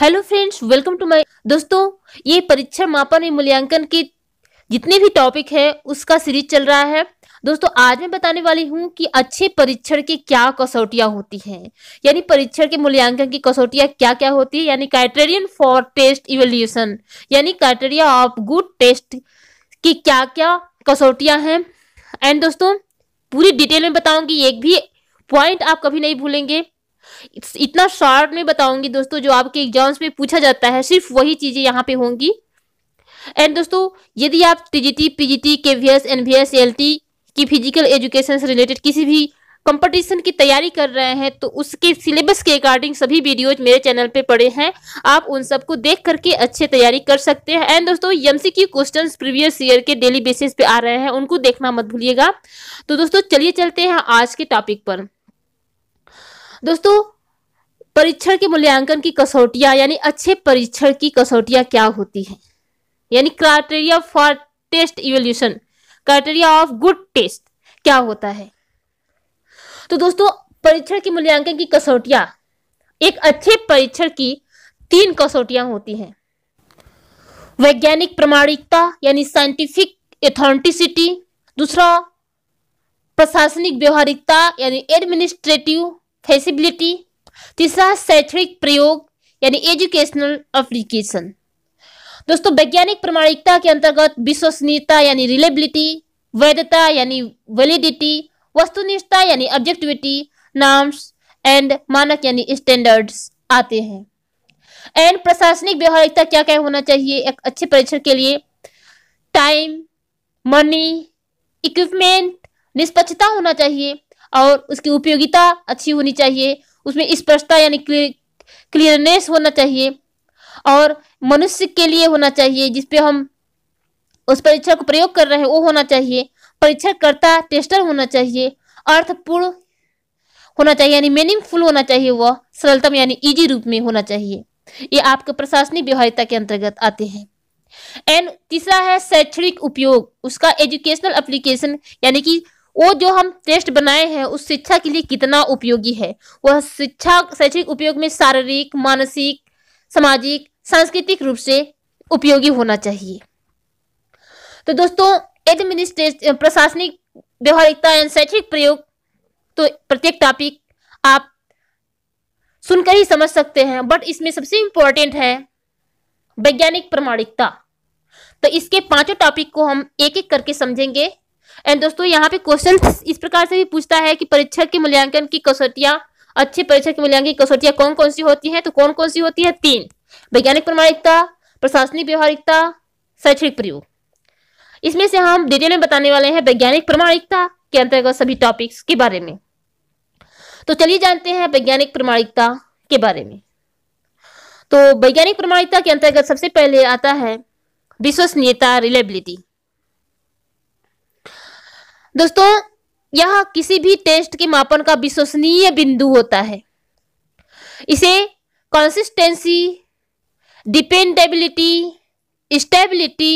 hello friends welcome to my दोस्तों ये परीक्षा मापन एवं मूल्यांकन के जितने भी टॉपिक है उसका सीरीज चल रहा है दोस्तों आज मैं बताने वाली हूँ कि अच्छे परीक्षण की क्या कसौटियाँ होती हैं यानी परीक्षण के मूल्यांकन की कसौटियाँ क्या क्या होती है यानी क्राइटेरियन फॉर टेस्ट इवेल्यूशन यानी क्राइटेरिया ऑफ गुड टेस्ट की क्या क्या कसौटियाँ हैं एंड दोस्तों पूरी डिटेल में बताऊंगी एक भी पॉइंट आप कभी नहीं भूलेंगे इतना शॉर्ट में बताऊंगी दोस्तों जो आपके एग्जाम्स में पूछा जाता है सिर्फ वही चीज़ें यहाँ पे होंगी एंड दोस्तों यदि आप TGT PGT KVS NVS LT की फिजिकल एजुकेशन से रिलेटेड किसी भी कंपटीशन की तैयारी कर रहे हैं तो उसके सिलेबस के अकॉर्डिंग सभी वीडियोज मेरे चैनल पे पड़े हैं आप उन सबको देख करके अच्छे तैयारी कर सकते हैं एंड दोस्तों एमसीक्यू क्वेश्चन प्रीवियस ईयर के डेली बेसिस पे आ रहे हैं उनको देखना मत भूलिएगा तो दोस्तों चलिए चलते हैं आज के टॉपिक पर दोस्तों परीक्षण के मूल्यांकन की कसौटियां यानी अच्छे परीक्षण की कसौटियां क्या होती हैं यानी criteria for test evolution criteria of good test क्या होता है तो दोस्तों परीक्षण के मूल्यांकन की कसौटियां एक अच्छे परीक्षण की तीन कसौटियां होती हैं वैज्ञानिक प्रमाणिकता यानी साइंटिफिक एथॉन्टिसिटी दूसरा प्रशासनिक व्यवहारिकता यानी एडमिनिस्ट्रेटिव फेसिबिलिटी तीसरा शैक्षणिक प्रयोग यानी एजुकेशनल अप्लीकेशन दोस्तों वैज्ञानिक प्रमाणिकता के अंतर्गत विश्वसनीयता यानी रिलेबिलिटी वैधता यानी वैलिडिटी वस्तुनिष्ठता यानी ऑब्जेक्टिविटी नाम्स एंड मानक यानी स्टैंडर्ड्स आते हैं एंड प्रशासनिक व्यवहारिकता क्या क्या होना चाहिए एक अच्छे परीक्षण के लिए टाइम मनी इक्विपमेंट निष्पक्षता होना चाहिए और उसकी उपयोगिता अच्छी होनी चाहिए उसमें स्पष्टता यानी क्लियरनेस होना चाहिए और मनुष्य के लिए होना चाहिए जिसपे हम उस परीक्षा को प्रयोग कर रहे हैं वो होना चाहिए परीक्षाकर्ता टेस्टर होना चाहिए अर्थपूर्ण होना चाहिए यानी मीनिंगफुल होना चाहिए वह सरलतम यानी इजी रूप में होना चाहिए ये आपके प्रशासनिक व्यवहारिता के अंतर्गत आते हैं एंड तीसरा है शैक्षणिक उपयोग उसका एजुकेशनल एप्लीकेशन यानी कि वो जो हम टेस्ट बनाए हैं उस शिक्षा के लिए कितना उपयोगी है वह शिक्षा शैक्षिक उपयोग में शारीरिक मानसिक सामाजिक सांस्कृतिक रूप से उपयोगी होना चाहिए तो दोस्तों एडमिनिस्ट्रेट प्रशासनिक व्यवहारिकता एवं शैक्षिक प्रयोग तो प्रत्येक टॉपिक आप सुनकर ही समझ सकते हैं बट इसमें सबसे इम्पोर्टेंट है वैज्ञानिक प्रमाणिकता तो इसके पांचों टॉपिक को हम एक एक करके समझेंगे एंड दोस्तों यहाँ पे क्वेश्चन इस प्रकार से भी पूछता है कि परीक्षा के मूल्यांकन की कसौटियां अच्छे परीक्षा के मूल्यांकन की कसौटियां कौन कौन सी होती हैं तो कौन कौन सी होती है तीन वैज्ञानिक प्रमाणिकता प्रशासनिक व्यवहारिकता शैक्षणिक प्रयोग इसमें से हम डिटेल में बताने वाले हैं वैज्ञानिक प्रमाणिकता के अंतर्गत सभी टॉपिक्स के बारे में तो चलिए जानते हैं वैज्ञानिक प्रमाणिकता के बारे में तो वैज्ञानिक प्रमाणिकता के अंतर्गत सबसे पहले आता है विश्वसनीयता रिलेबिलिटी दोस्तों यह किसी भी टेस्ट के मापन का विश्वसनीय बिंदु होता है इसे कंसिस्टेंसी डिपेंडेबिलिटी स्टेबिलिटी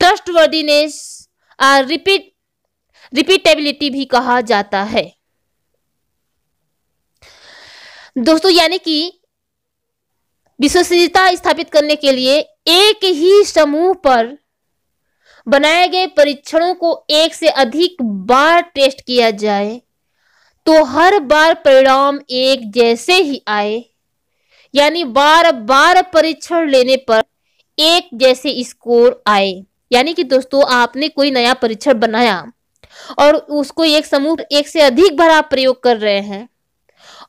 ट्रस्टवर्दीनेस और रिपीट रिपीटेबिलिटी भी कहा जाता है दोस्तों यानी कि विश्वसनीयता स्थापित करने के लिए एक ही समूह पर बनाए गए परीक्षणों को एक से अधिक बार टेस्ट किया जाए तो हर बार परिणाम एक जैसे ही आए यानी बार बार परीक्षण लेने पर एक जैसे स्कोर आए यानी कि दोस्तों आपने कोई नया परीक्षण बनाया और उसको एक समूह एक से अधिक बार आप प्रयोग कर रहे हैं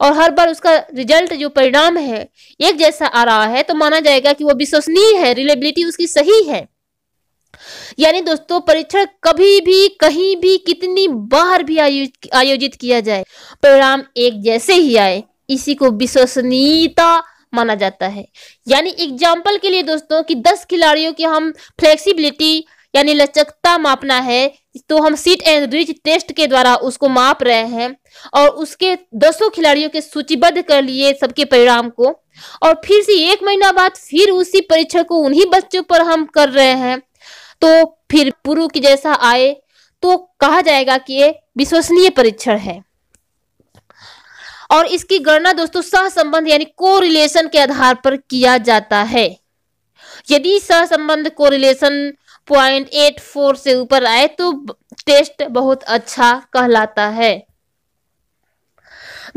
और हर बार उसका रिजल्ट जो परिणाम है एक जैसा आ रहा है तो माना जाएगा कि वो विश्वसनीय है रिलेबिलिटी उसकी सही है यानी दोस्तों परीक्षण कभी भी कहीं भी कितनी बार भी आयोजित किया जाए परिणाम एक जैसे ही आए इसी को विश्वसनीयता माना जाता है यानी एग्जाम्पल के लिए दोस्तों कि 10 खिलाड़ियों की हम फ्लेक्सिबिलिटी यानी लचकता मापना है तो हम सीट एंड रिच टेस्ट के द्वारा उसको माप रहे हैं और उसके दसों खिलाड़ियों के सूचीबद्ध कर लिए सबके परिणाम को और फिर से एक महीना बाद फिर उसी परीक्षण को उन्हीं बच्चों पर हम कर रहे हैं तो फिर पूर्व की जैसा आए तो कहा जाएगा कि ये विश्वसनीय परीक्षण है और इसकी गणना दोस्तों सहसंबंध यानी कोरिलेशन के आधार पर किया जाता है यदि सहसंबंध कोरिलेशन पॉइंट एट फोर से ऊपर आए तो टेस्ट बहुत अच्छा कहलाता है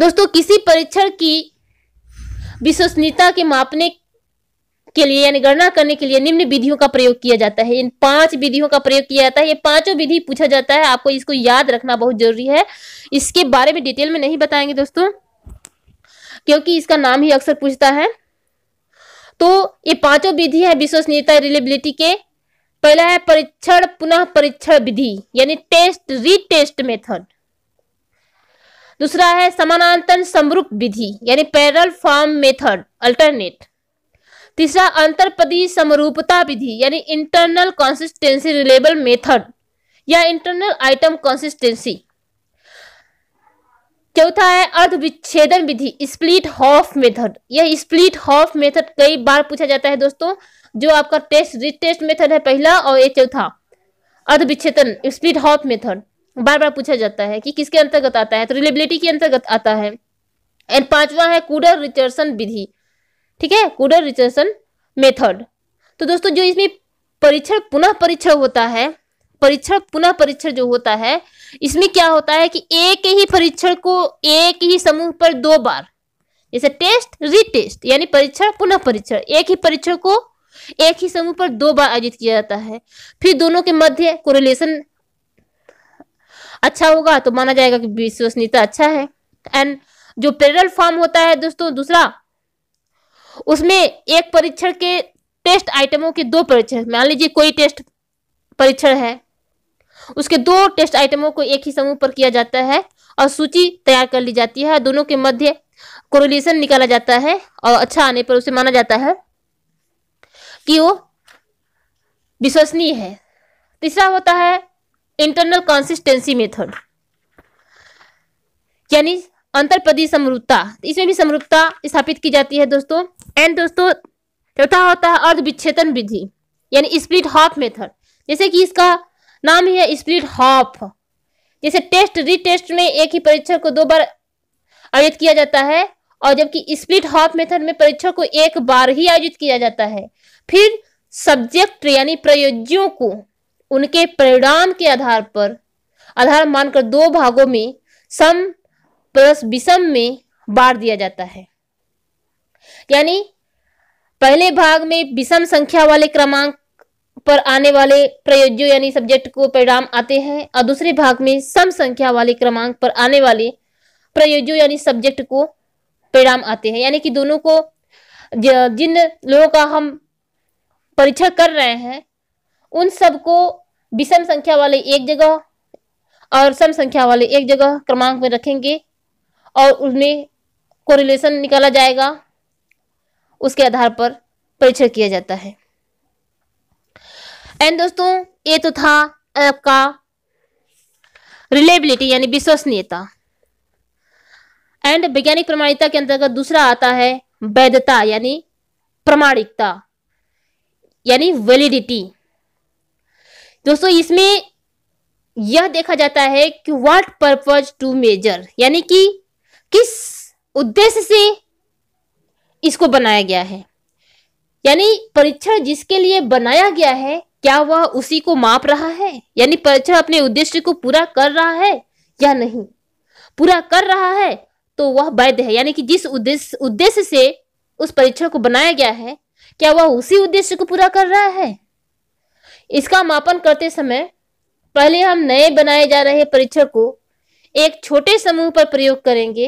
दोस्तों किसी परीक्षण की विश्वसनीयता के मापने के लिए यानी गणना करने के लिए निम्न विधियों का प्रयोग किया जाता है इन पांच विधियों का प्रयोग किया जाता है ये पांचों विधि पूछा जाता है आपको इसको याद रखना बहुत जरूरी है इसके बारे में डिटेल में नहीं बताएंगे दोस्तों क्योंकि इसका नाम ही अक्सर पूछता है तो ये पांचों विधि है विश्वसनीयता रिलेबिलिटी के पहला है परीक्षण पुनः परीक्षण विधि यानी टेस्ट रीटेस्ट मेथड दूसरा है समानांतर समरूप विधि यानी पैरल फॉर्म मेथड अल्टरनेट तीसरा अंतरपदी समरूपता विधि यानी इंटरनल कंसिस्टेंसी रिलेबल मेथड या इंटरनल आइटम कंसिस्टेंसी चौथा है अर्ध विच्छेदन विधि स्प्लिट हॉफ मेथड यह स्प्लिट हॉफ मेथड कई बार पूछा जाता है दोस्तों जो आपका टेस्ट रिटेस्ट मेथड है पहला और ये चौथा अर्ध विच्छेदन स्प्लिट हॉफ मेथड बार बार पूछा जाता है कि किसके अंतर्गत आता है तो रिलेबिलिटी के अंतर्गत आता है एंड पांचवा है कूडर रिचर्सन विधि ठीक है कूलर रिजर्वेशन मेथड तो दोस्तों जो इसमें परीक्षण पुनः परीक्षण होता है परीक्षण पुनः परीक्षण जो होता है इसमें क्या होता है कि एक ही परीक्षण को एक ही समूह पर दो बार जैसे टेस्ट रीटेस्ट यानी परीक्षण पुनः परीक्षण एक ही परीक्षण को एक ही समूह पर दो बार आयोजित किया जाता है फिर दोनों के मध्य कोरिलेशन अच्छा होगा तो माना जाएगा कि विश्वसनीयता अच्छा है एंड जो पेरल फॉर्म होता है दोस्तों दूसरा उसमें एक परीक्षण के टेस्ट आइटमों के दो परीक्षण मान लीजिए कोई टेस्ट परीक्षण है उसके दो टेस्ट आइटमों को एक ही समूह पर किया जाता है और सूची तैयार कर ली जाती है दोनों के मध्य कोरिलेशन निकाला जाता है और अच्छा आने पर उसे माना जाता है कि वो विश्वसनीय है तीसरा होता है इंटरनल कंसिस्टेंसी मेथड यानी अंतरपदी समरूपता इसमें भी समरूपता स्थापित की जाती है दोस्तों एंड दोस्तों चौथा होता है अर्ध विच्छेदन विधि यानी स्प्लिट हॉप मेथड जैसे कि इसका नाम ही है स्प्लिट हॉप जैसे टेस्ट रीटेस्ट में एक ही परीक्षण को दो बार आयोजित किया जाता है और जबकि स्प्लिट हॉप मेथड में परीक्षण को एक बार ही आयोजित किया जाता है फिर सब्जेक्ट यानी प्रयोज्यों को उनके परिणाम के आधार पर आधार मानकर दो भागों में सम प्लस विषम में बांट दिया जाता है यानी पहले भाग में विषम संख्या वाले क्रमांक पर आने वाले प्रयोज्यों यानी सब्जेक्ट को परिणाम आते हैं और दूसरे भाग में सम संख्या वाले क्रमांक पर आने वाले प्रयोज्यों यानी सब्जेक्ट को परिणाम आते हैं यानी कि दोनों को जिन लोगों का हम परीक्षा कर रहे हैं उन सबको विषम संख्या वाले एक जगह और सम संख्या वाले एक जगह क्रमांक में रखेंगे और को कोरिलेशन निकाला जाएगा उसके आधार पर परीक्षण किया जाता है एंड दोस्तों ये तो था आपका रिलेबिलिटी यानी विश्वसनीयता एंड वैज्ञानिक प्रमाणिकता के अंतर्गत दूसरा आता है वैधता यानी प्रमाणिकता यानी वैलिडिटी दोस्तों इसमें यह देखा जाता है कि व्हाट पर्पज टू मेजर यानी कि किस उद्देश्य से इसको बनाया गया है यानी परीक्षण जिसके लिए बनाया गया है क्या वह उसी को माप रहा है यानी परीक्षण अपने उद्देश्य को पूरा कर रहा है या नहीं पूरा कर रहा है तो वह वैध है यानी कि जिस उद्देश्य उद्देश्य से उस परीक्षण को बनाया गया है क्या वह उसी उद्देश्य को पूरा कर रहा है इसका मापन करते समय पहले हम नए बनाए जा रहे परीक्षण को एक छोटे समूह पर प्रयोग करेंगे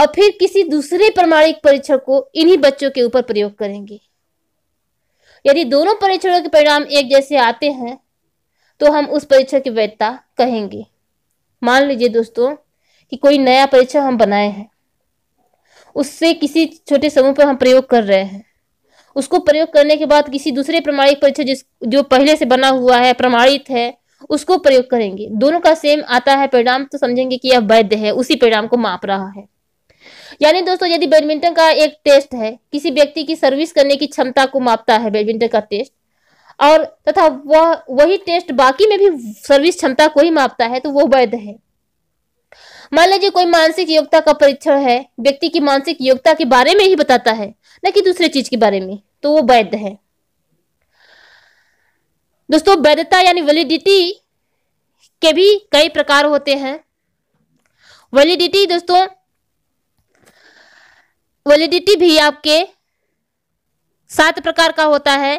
और फिर किसी दूसरे प्रमाणिक परीक्षण को इन्हीं बच्चों के ऊपर प्रयोग करेंगे यदि दोनों परीक्षणों के परिणाम एक जैसे आते हैं तो हम उस परीक्षण की वैधता कहेंगे मान लीजिए दोस्तों कि कोई नया परीक्षण हम बनाए हैं उससे किसी छोटे समूह पर हम प्रयोग कर रहे हैं उसको प्रयोग करने के बाद किसी दूसरे प्रमाणिक परीक्षण जिस जो पहले से बना हुआ है प्रमाणित है उसको प्रयोग करेंगे दोनों का सेम आता है परिणाम तो समझेंगे कि यह वैध है उसी परिणाम को माप रहा है यानी दोस्तों यदि बैडमिंटन का एक टेस्ट है किसी व्यक्ति की सर्विस करने की क्षमता को मापता है बैडमिंटन का टेस्ट और तथा वह वही टेस्ट बाकी में भी सर्विस क्षमता को ही मापता है तो वो वैध है मान लीजिए कोई मानसिक योग्यता का परीक्षण है व्यक्ति की मानसिक योग्यता के बारे में ही बताता है न कि दूसरे चीज के बारे में तो वो वैध है दोस्तों वैधता यानी वैलिडिटी के भी कई प्रकार होते हैं वैलिडिटी दोस्तों वैलिडिटी भी आपके सात प्रकार का होता है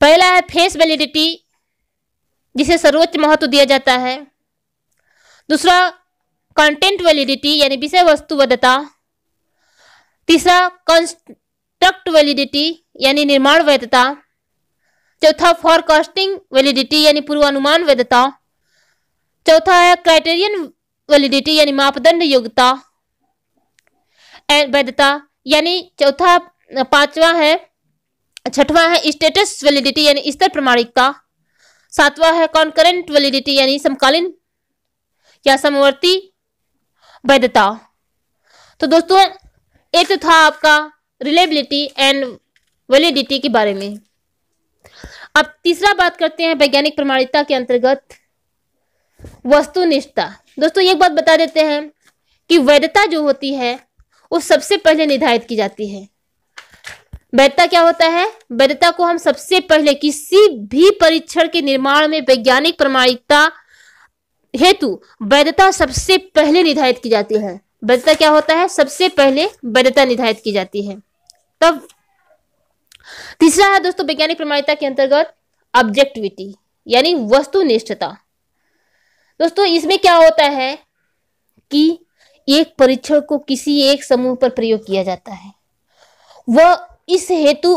पहला है फेस वैलिडिटी जिसे सर्वोच्च महत्व दिया जाता है दूसरा कंटेंट वैलिडिटी यानी विषय वस्तु वैधता तीसरा कंस्ट्रक्ट वैलिडिटी यानी निर्माण वैधता चौथा फॉरकास्टिंग वैलिडिटी यानी पूर्वानुमान वैधता चौथा है क्राइटेरियन वैलिडिटी यानी मापदंड योग्यता वैधता यानी चौथा पांचवा है छठवा है स्टेटस वैलिडिटी यानी स्तर प्रमाणिकता सातवां है कॉन्करेंट वैलिडिटी यानी समकालीन या समवर्ती वैधता तो दोस्तों एक तो था आपका रिलेबिलिटी एंड वैलिडिटी के बारे में अब तीसरा बात करते हैं वैज्ञानिक प्रमाणिकता के अंतर्गत वस्तुनिष्ठता दोस्तों एक बात बता देते हैं कि वैधता जो होती है वो सबसे पहले निर्धारित की जाती है वैधता क्या होता है वैधता को हम सबसे पहले किसी भी परीक्षण के निर्माण में वैज्ञानिक प्रमाणिकता हेतु वैधता सबसे पहले निर्धारित की जाती है वैधता क्या होता है सबसे पहले वैधता निर्धारित की जाती है तब तीसरा है दोस्तों वैज्ञानिक प्रमाणिकता के अंतर्गत ऑब्जेक्टिविटी यानी वस्तुनिष्ठता दोस्तों इसमें क्या होता है कि एक परीक्षण को किसी एक समूह पर प्रयोग किया जाता है वह इस हेतु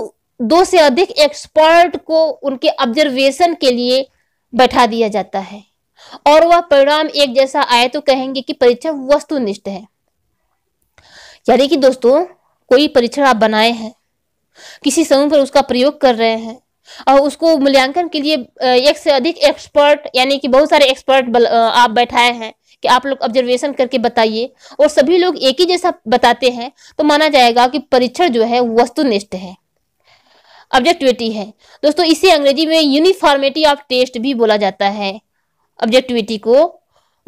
दो से अधिक एक्सपर्ट को उनके ऑब्जर्वेशन के लिए बैठा दिया जाता है और वह परिणाम एक जैसा आए तो कहेंगे कि परीक्षण वस्तुनिष्ठ है यानी कि दोस्तों कोई परीक्षण आप बनाए हैं किसी समूह पर उसका प्रयोग कर रहे हैं और उसको मूल्यांकन के लिए एक से अधिक एक्सपर्ट यानी कि बहुत सारे एक्सपर्ट आप बैठाए हैं कि आप लोग ऑब्जर्वेशन करके बताइए और सभी लोग एक ही जैसा बताते हैं तो माना जाएगा कि परीक्षण जो है वस्तुनिष्ठ है ऑब्जेक्टिविटी है दोस्तों इसे अंग्रेजी में यूनिफॉर्मिटी ऑफ टेस्ट भी बोला जाता है ऑब्जेक्टिविटी को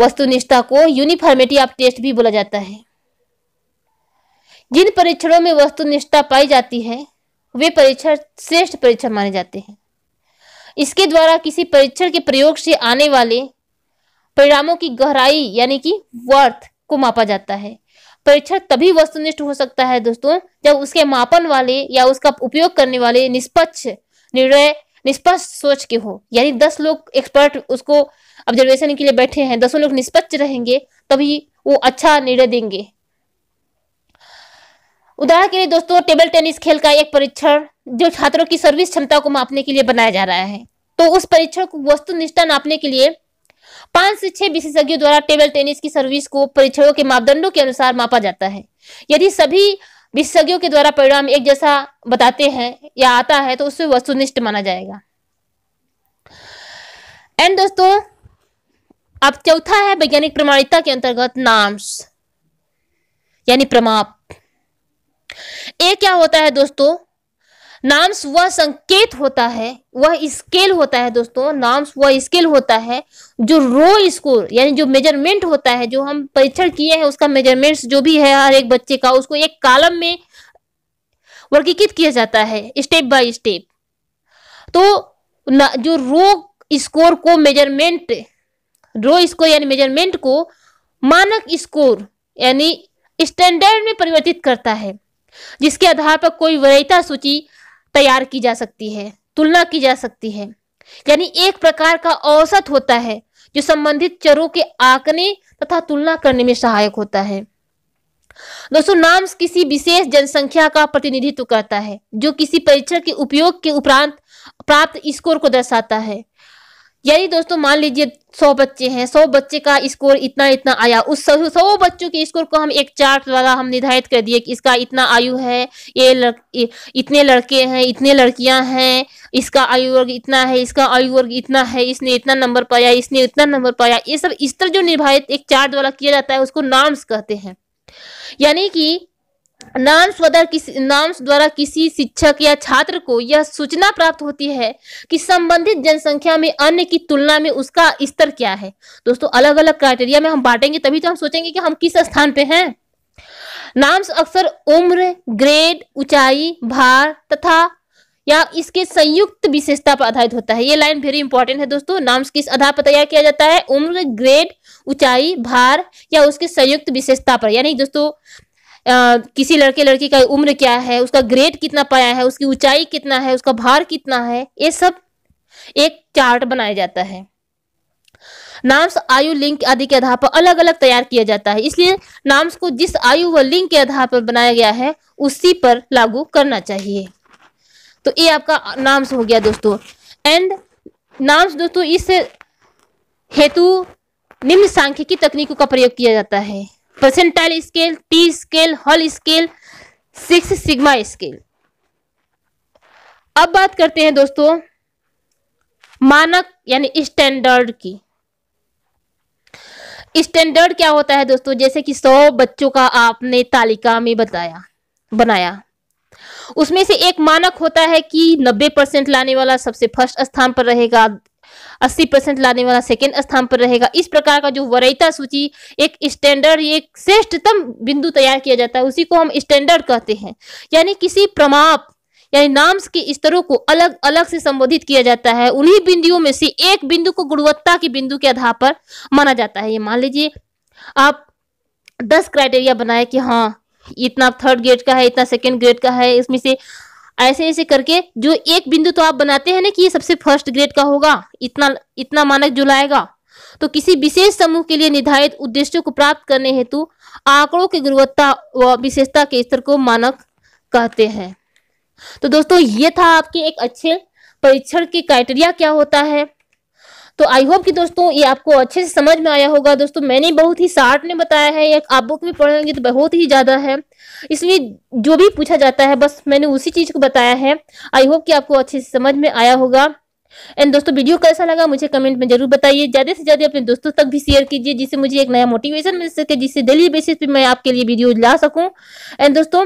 वस्तुनिष्ठता को यूनिफॉर्मिटी ऑफ टेस्ट भी बोला जाता है जिन परीक्षणों में वस्तुनिष्ठता पाई जाती है वे परीक्षण श्रेष्ठ परीक्षण माने जाते हैं इसके द्वारा किसी परीक्षण के प्रयोग से आने वाले परिणामों की गहराई यानी कि वर्थ को मापा जाता है परीक्षण तभी वस्तुनिष्ठ हो सकता है दोस्तों जब उसके मापन वाले या उसका उपयोग करने वाले निष्पक्ष निर्णय निष्पक्ष सोच के हो यानी दस लोग एक्सपर्ट उसको ऑब्जर्वेशन के लिए बैठे हैं दसों लोग निष्पक्ष रहेंगे तभी वो अच्छा निर्णय देंगे उदाहरण के लिए दोस्तों टेबल टेनिस खेल का एक परीक्षण जो छात्रों की सर्विस क्षमता को मापने के लिए बनाया जा रहा है तो उस परीक्षण को वस्तुनिष्ठा नापने के लिए पांच से छह विशेषज्ञों द्वारा टेबल टेनिस की सर्विस को परीक्षणों के मापदंडों के अनुसार मापा जाता है यदि सभी विशेषज्ञों के द्वारा परिणाम एक जैसा बताते हैं या आता है तो उससे वस्तुनिष्ठ माना जाएगा एंड दोस्तों अब चौथा है वैज्ञानिक प्रमाणिकता के अंतर्गत नाम्स यानी प्रमाप ए क्या होता है दोस्तों नाम्स वह संकेत होता है वह स्केल होता है दोस्तों नाम्स वह स्केल होता है जो रो स्कोर यानी जो मेजरमेंट होता है जो हम परीक्षण किए हैं उसका मेजरमेंट्स जो भी है हर एक बच्चे का उसको एक कालम में वर्गीकृत किया जाता है स्टेप बाय स्टेप तो जो रो स्कोर को मेजरमेंट रो स्कोर यानी मेजरमेंट को मानक स्कोर यानी स्टैंडर्ड में परिवर्तित करता है जिसके आधार पर कोई वरीयता सूची तैयार की जा सकती है तुलना की जा सकती है यानी एक प्रकार का औसत होता है जो संबंधित चरों के आंकने तथा तुलना करने में सहायक होता है दोस्तों नाम किसी विशेष जनसंख्या का प्रतिनिधित्व करता है जो किसी परीक्षण के उपयोग के उपरांत प्राप्त स्कोर को दर्शाता है यदि दोस्तों मान लीजिए सौ बच्चे हैं सौ बच्चे का स्कोर इतना इतना आया उस सौ बच्चों के स्कोर को हम एक चार्ट द्वारा हम निर्धारित कर दिए कि इसका इतना आयु है ये लड़ इतने लड़के हैं इतने लड़कियां हैं इसका आयु वर्ग इतना है इसका आयु वर्ग इतना है इसने इतना नंबर पाया इसने इतना नंबर पाया ये सब इस तरह जो निर्धारित एक चार्ट द्वारा किया जाता है उसको नाम्स कहते हैं यानी कि नाम्स किसी नाम्स द्वारा किसी शिक्षक या छात्र को यह सूचना प्राप्त होती है कि संबंधित जनसंख्या में अन्य की तुलना में उसका स्तर क्या है दोस्तों अलग अलग क्राइटेरिया में हम बांटेंगे तभी तो हम सोचेंगे कि हम किस स्थान पे हैं नाम्स अक्सर उम्र ग्रेड ऊंचाई भार तथा या इसके संयुक्त विशेषता पर आधारित होता है ये लाइन वेरी इंपॉर्टेंट है दोस्तों नाम्स किस आधार पर तैयार किया जाता है उम्र ग्रेड ऊंचाई भार या उसके संयुक्त विशेषता पर यानी दोस्तों आ, किसी लड़के लड़की का उम्र क्या है उसका ग्रेड कितना पाया है उसकी ऊंचाई कितना है उसका भार कितना है ये सब एक चार्ट बनाया जाता है नाम्स आयु लिंग आदि के आधार पर अलग अलग तैयार किया जाता है इसलिए नाम्स को जिस आयु व लिंग के आधार पर बनाया गया है उसी पर लागू करना चाहिए तो ये आपका नाम्स हो गया दोस्तों एंड नाम्स दोस्तों इस हेतु निम्न सांख्यिकी तकनीकों का प्रयोग किया जाता है percentile scale T scale Hull scale six sigma scale अब बात करते हैं दोस्तों मानक यानी स्टैंडर्ड की स्टैंडर्ड क्या होता है दोस्तों जैसे कि सौ बच्चों का आपने तालिका में बताया बनाया उसमें से एक मानक होता है कि 90 परसेंट लाने वाला सबसे फर्स्ट स्थान पर रहेगा अस्सी परसेंट लाने वाला सेकेंड स्थान पर रहेगा इस प्रकार का जो वरयता सूची एक स्टैंडर्ड एक श्रेष्ठतम बिंदु तैयार किया जाता है उसी को हम स्टैंडर्ड कहते हैं यानी किसी प्रमाप यानी नाम्स के स्तरों को अलग अलग से संबोधित किया जाता है उन्हीं बिंदुओं में से एक बिंदु को गुणवत्ता के बिंदु के आधार पर माना जाता है ये मान लीजिए आप दस क्राइटेरिया बनाए कि हाँ इतना थर्ड ग्रेड का है इतना सेकेंड ग्रेड का है इसमें से ऐसे ऐसे करके जो एक बिंदु तो आप बनाते हैं ना कि ये सबसे फर्स्ट ग्रेड का होगा इतना इतना मानक जो लाएगा तो किसी विशेष समूह के लिए निर्धारित उद्देश्यों को प्राप्त करने हेतु आंकड़ों की गुणवत्ता व विशेषता के स्तर को मानक कहते हैं तो दोस्तों ये था आपके एक अच्छे परीक्षण के क्राइटेरिया क्या होता है तो आई होप कि दोस्तों ये आपको अच्छे से समझ में आया होगा दोस्तों मैंने बहुत ही शार्ट ने बताया है या आप बुक में पढ़ेंगे तो बहुत ही ज़्यादा है इसलिए जो भी पूछा जाता है बस मैंने उसी चीज़ को बताया है आई होप कि आपको अच्छे से समझ में आया होगा एंड दोस्तों वीडियो कैसा लगा मुझे कमेंट में जरूर बताइए ज़्यादा से ज़्यादा अपने दोस्तों तक भी शेयर कीजिए जिससे मुझे एक नया मोटिवेशन मिल सके जिससे डेली बेसिस पे मैं आपके लिए वीडियो ला सकूं एंड दोस्तों